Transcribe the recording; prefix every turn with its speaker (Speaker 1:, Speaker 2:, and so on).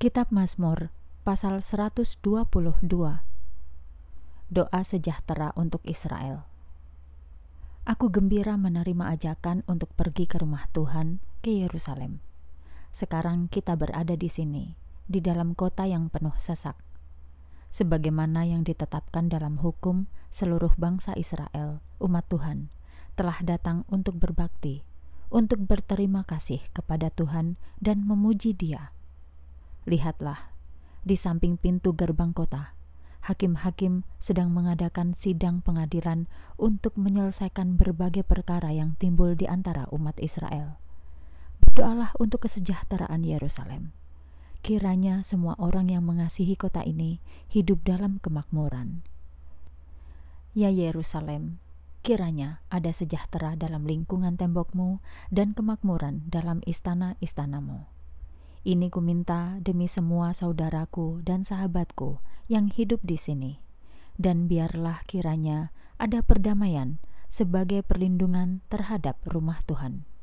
Speaker 1: Kitab Mazmur pasal 122 Doa sejahtera untuk Israel Aku gembira menerima ajakan untuk pergi ke rumah Tuhan ke Yerusalem. Sekarang kita berada di sini, di dalam kota yang penuh sesak. Sebagaimana yang ditetapkan dalam hukum, seluruh bangsa Israel, umat Tuhan, telah datang untuk berbakti, untuk berterima kasih kepada Tuhan dan memuji Dia Lihatlah, di samping pintu gerbang kota, hakim-hakim sedang mengadakan sidang pengadilan untuk menyelesaikan berbagai perkara yang timbul di antara umat Israel. Berdoalah untuk kesejahteraan Yerusalem. Kiranya semua orang yang mengasihi kota ini hidup dalam kemakmuran. Ya Yerusalem, kiranya ada sejahtera dalam lingkungan tembokmu dan kemakmuran dalam istana-istanamu. Ini ku minta demi semua saudaraku dan sahabatku yang hidup di sini. Dan biarlah kiranya ada perdamaian sebagai perlindungan terhadap rumah Tuhan.